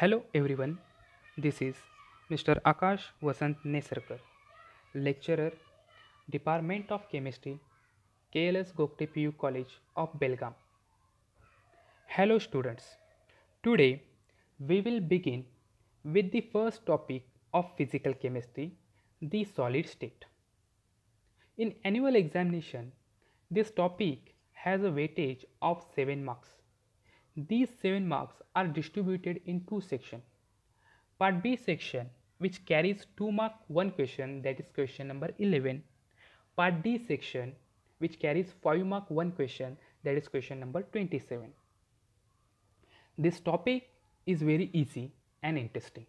Hello everyone, this is Mr. Akash Vasant Nesarkar, lecturer, Department of Chemistry, KLS Gokte PU College of Belgaum. Hello students, today we will begin with the first topic of physical chemistry, the solid state. In annual examination, this topic has a weightage of 7 marks. These 7 marks are distributed in two sections. Part B section which carries 2 mark 1 question that is question number 11. Part D section which carries 5 mark 1 question that is question number 27. This topic is very easy and interesting.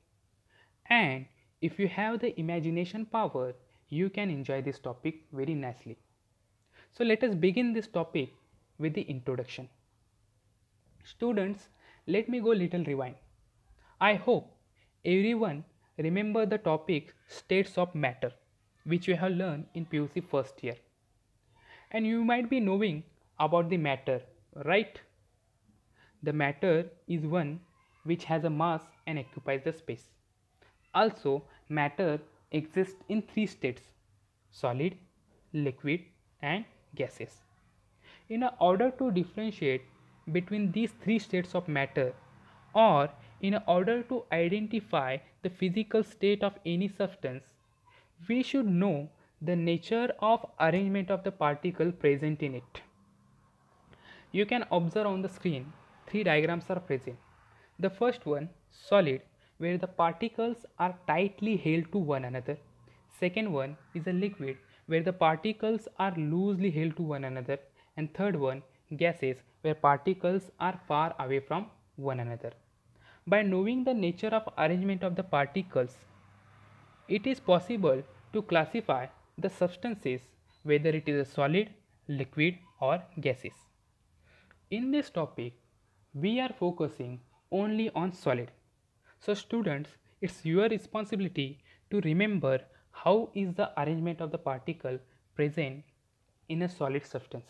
And if you have the imagination power, you can enjoy this topic very nicely. So let us begin this topic with the introduction. Students, let me go little rewind. I hope everyone remember the topic states of matter which you have learned in PUC first year. And you might be knowing about the matter, right? The matter is one which has a mass and occupies the space. Also, matter exists in three states solid, liquid, and gases. In order to differentiate between these three states of matter or in order to identify the physical state of any substance we should know the nature of arrangement of the particle present in it you can observe on the screen three diagrams are present the first one solid where the particles are tightly held to one another second one is a liquid where the particles are loosely held to one another and third one gases where particles are far away from one another. By knowing the nature of arrangement of the particles, it is possible to classify the substances whether it is a solid, liquid or gases. In this topic, we are focusing only on solid. So students, it's your responsibility to remember how is the arrangement of the particle present in a solid substance.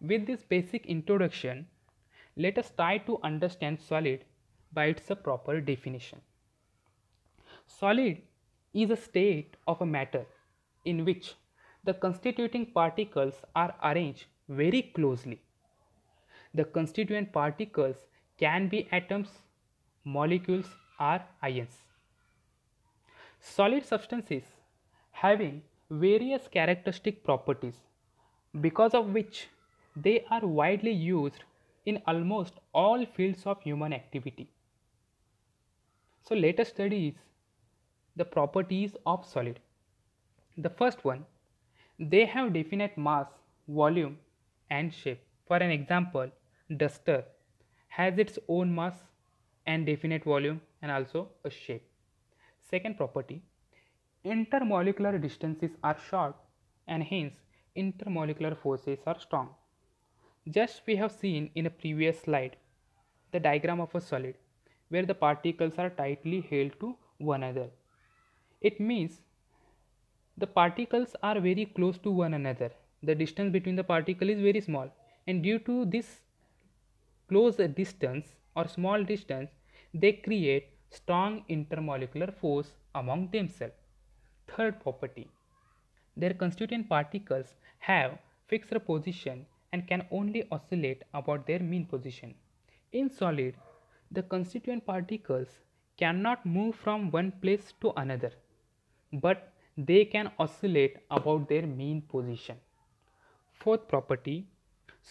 With this basic introduction, let us try to understand solid by its proper definition. Solid is a state of a matter in which the constituting particles are arranged very closely. The constituent particles can be atoms, molecules or ions. Solid substances having various characteristic properties because of which they are widely used in almost all fields of human activity. So let us study the properties of solid. The first one, they have definite mass, volume and shape. For an example, duster has its own mass and definite volume and also a shape. Second property, intermolecular distances are short and hence intermolecular forces are strong. Just we have seen in a previous slide, the diagram of a solid, where the particles are tightly held to one another. It means the particles are very close to one another. The distance between the particle is very small and due to this close distance or small distance, they create strong intermolecular force among themselves. Third property, their constituent particles have fixed position and can only oscillate about their mean position. In solid, the constituent particles cannot move from one place to another, but they can oscillate about their mean position. Fourth property,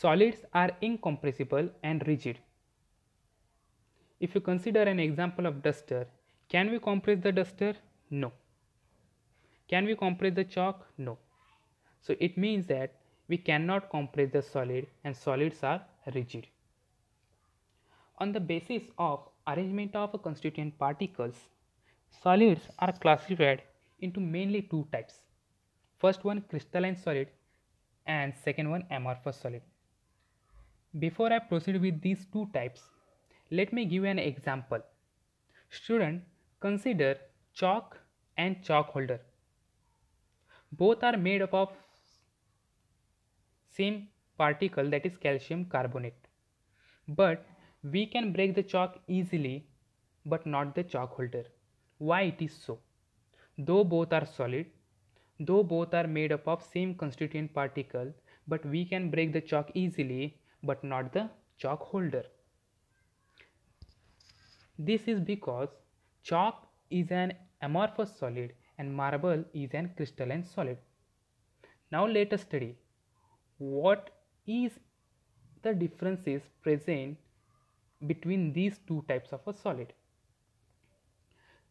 solids are incompressible and rigid. If you consider an example of duster, can we compress the duster? No. Can we compress the chalk? No. So it means that we cannot compress the solid and solids are rigid. On the basis of arrangement of constituent particles, solids are classified into mainly two types. First one crystalline solid and second one amorphous solid. Before I proceed with these two types, let me give an example. Student, consider chalk and chalk holder. Both are made up of same particle that is calcium carbonate. But we can break the chalk easily but not the chalk holder. Why it is so? Though both are solid, though both are made up of same constituent particle, but we can break the chalk easily but not the chalk holder. This is because chalk is an amorphous solid and marble is an crystalline solid. Now let us study what is the differences present between these two types of a solid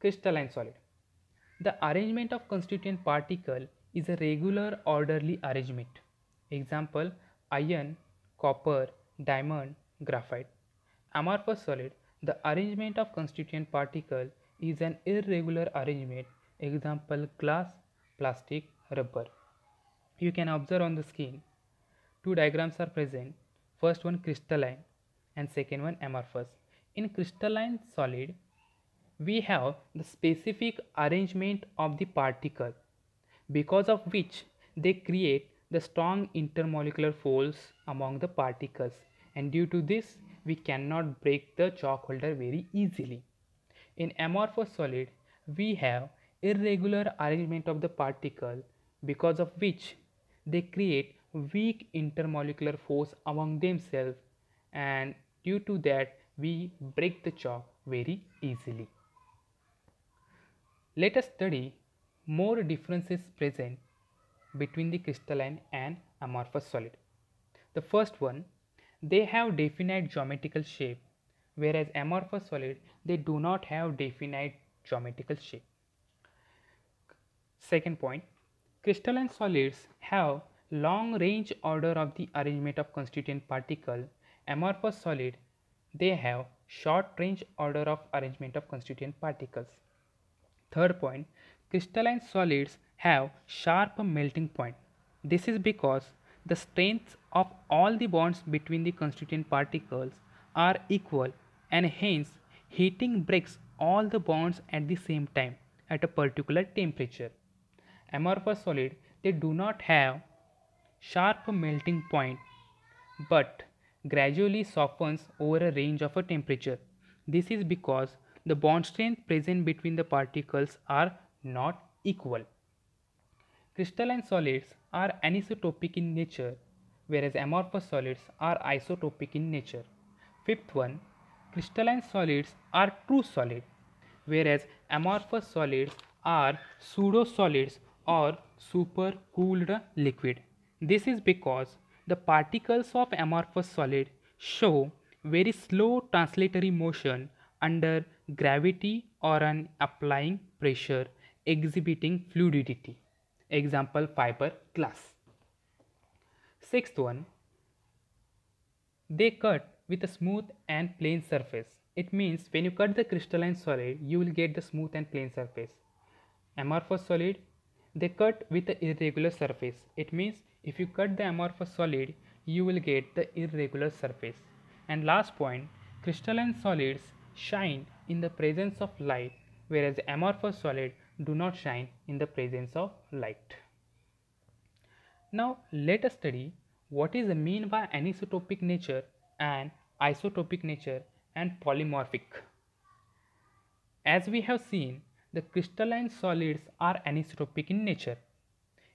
crystalline solid the arrangement of constituent particle is a regular orderly arrangement example iron copper diamond graphite amorphous solid the arrangement of constituent particle is an irregular arrangement example glass plastic rubber you can observe on the screen two diagrams are present first one crystalline and second one amorphous in crystalline solid we have the specific arrangement of the particle because of which they create the strong intermolecular folds among the particles and due to this we cannot break the chalk holder very easily. In amorphous solid we have irregular arrangement of the particle because of which they create weak intermolecular force among themselves and due to that we break the chalk very easily. Let us study more differences present between the crystalline and amorphous solid. The first one, they have definite geometrical shape whereas amorphous solid they do not have definite geometrical shape. Second point, crystalline solids have long range order of the arrangement of constituent particle amorphous solid they have short range order of arrangement of constituent particles third point crystalline solids have sharp melting point this is because the strengths of all the bonds between the constituent particles are equal and hence heating breaks all the bonds at the same time at a particular temperature amorphous solid they do not have sharp melting point but gradually softens over a range of a temperature. This is because the bond strength present between the particles are not equal. Crystalline solids are anisotropic in nature whereas amorphous solids are isotropic in nature. Fifth one, crystalline solids are true solid whereas amorphous solids are pseudo solids or super cooled liquid. This is because the particles of amorphous solid show very slow translatory motion under gravity or an applying pressure exhibiting fluidity. Example fiber glass. Sixth one, they cut with a smooth and plain surface. It means when you cut the crystalline solid, you will get the smooth and plain surface. Amorphous solid they cut with the irregular surface. It means if you cut the amorphous solid, you will get the irregular surface. And last point, crystalline solids shine in the presence of light whereas amorphous solid do not shine in the presence of light. Now let us study what is meant by anisotropic nature and isotropic nature and polymorphic. As we have seen, the crystalline solids are anisotropic in nature.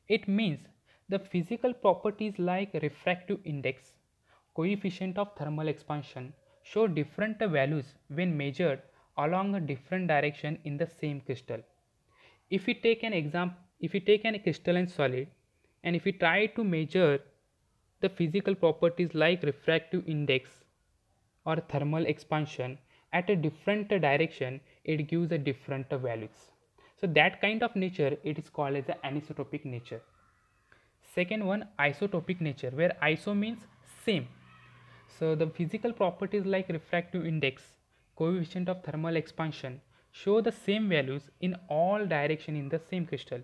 It means the physical properties like refractive index, coefficient of thermal expansion show different values when measured along a different direction in the same crystal. If we take an example, if we take a crystalline solid and if we try to measure the physical properties like refractive index or thermal expansion at a different direction, it gives a different values so that kind of nature it is called as the anisotropic nature second one isotopic nature where iso means same so the physical properties like refractive index coefficient of thermal expansion show the same values in all direction in the same crystal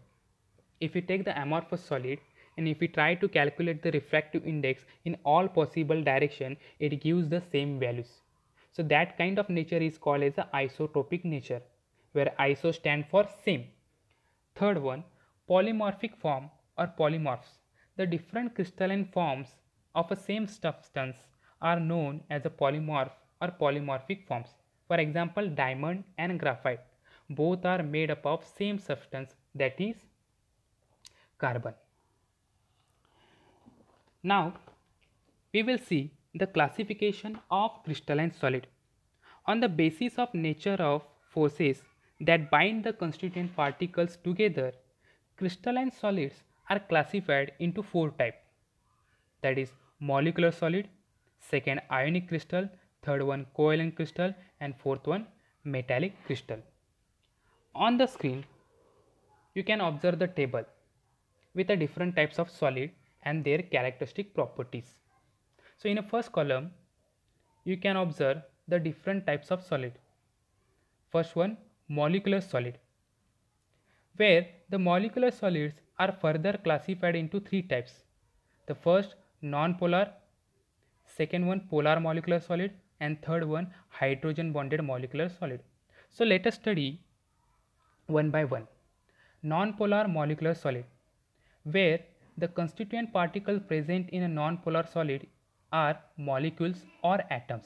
if we take the amorphous solid and if we try to calculate the refractive index in all possible direction it gives the same values so that kind of nature is called as the isotopic nature where iso stand for same. Third one polymorphic form or polymorphs. The different crystalline forms of a same substance are known as a polymorph or polymorphic forms. For example diamond and graphite both are made up of same substance that is carbon. Now we will see the classification of crystalline solid on the basis of nature of forces that bind the constituent particles together crystalline solids are classified into four types that is molecular solid second ionic crystal third one covalent crystal and fourth one metallic crystal on the screen you can observe the table with the different types of solid and their characteristic properties so in a first column, you can observe the different types of solid. First one, molecular solid, where the molecular solids are further classified into three types. The first, non-polar, second one, polar molecular solid, and third one, hydrogen bonded molecular solid. So let us study one by one. Non-polar molecular solid, where the constituent particle present in a non-polar solid are molecules or atoms.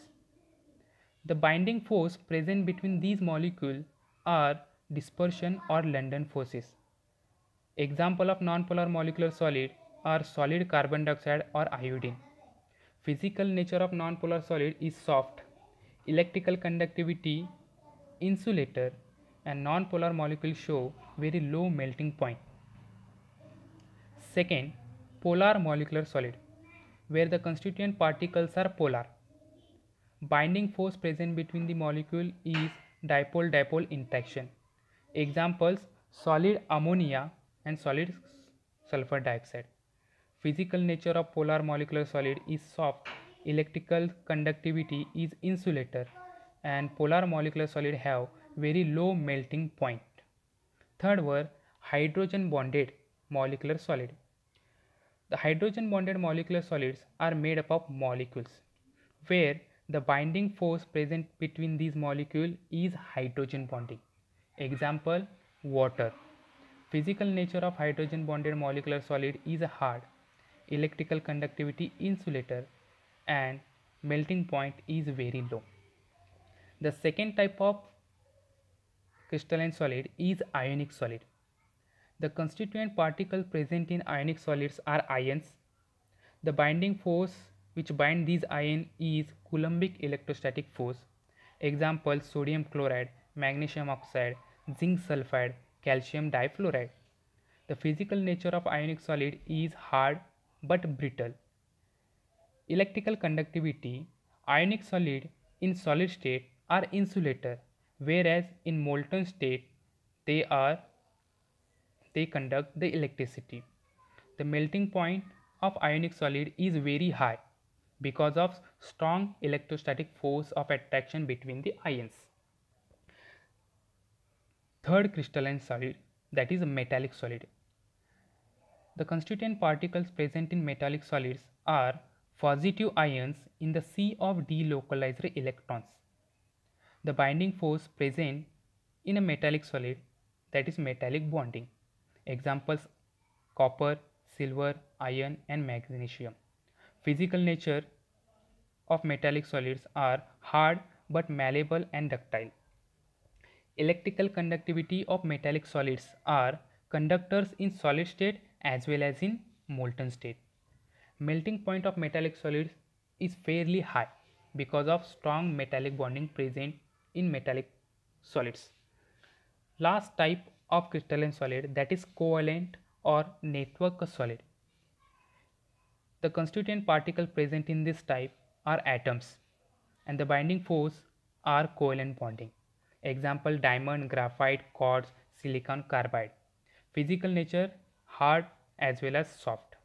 The binding force present between these molecules are dispersion or London forces. Example of nonpolar molecular solid are solid carbon dioxide or iodine. Physical nature of nonpolar solid is soft, electrical conductivity, insulator and nonpolar molecules show very low melting point. Second, polar molecular solid where the constituent particles are polar. Binding force present between the molecule is dipole-dipole interaction. Examples solid ammonia and solid sulfur dioxide. Physical nature of polar molecular solid is soft, electrical conductivity is insulator and polar molecular solid have very low melting point. Third were hydrogen bonded molecular solid the hydrogen bonded molecular solids are made up of molecules where the binding force present between these molecule is hydrogen bonding. Example water. Physical nature of hydrogen bonded molecular solid is hard. Electrical conductivity insulator and melting point is very low. The second type of crystalline solid is ionic solid the constituent particles present in ionic solids are ions. The binding force which bind these ions is Coulombic electrostatic force. Example sodium chloride, magnesium oxide, zinc sulfide, calcium difluoride. The physical nature of ionic solid is hard but brittle. Electrical conductivity Ionic solid in solid state are insulator whereas in molten state they are they conduct the electricity. The melting point of ionic solid is very high because of strong electrostatic force of attraction between the ions. Third crystalline solid that is metallic solid. The constituent particles present in metallic solids are positive ions in the sea of delocalized electrons. The binding force present in a metallic solid that is metallic bonding. Examples copper, silver, iron and magnesium. Physical nature of metallic solids are hard but malleable and ductile. Electrical conductivity of metallic solids are conductors in solid state as well as in molten state. Melting point of metallic solids is fairly high because of strong metallic bonding present in metallic solids. Last type of crystalline solid that is covalent or network solid. The constituent particle present in this type are atoms and the binding force are covalent bonding. Example diamond, graphite, quartz, silicon carbide. Physical nature hard as well as soft.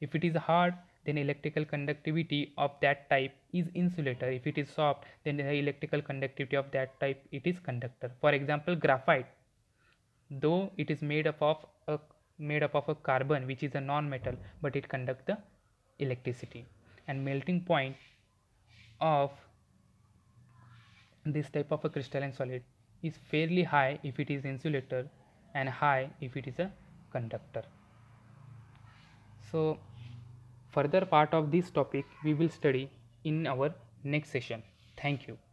If it is hard then electrical conductivity of that type is insulator. If it is soft then the electrical conductivity of that type it is conductor. For example graphite though it is made up of a made up of a carbon which is a non-metal but it conducts the electricity and melting point of this type of a crystalline solid is fairly high if it is insulator and high if it is a conductor so further part of this topic we will study in our next session thank you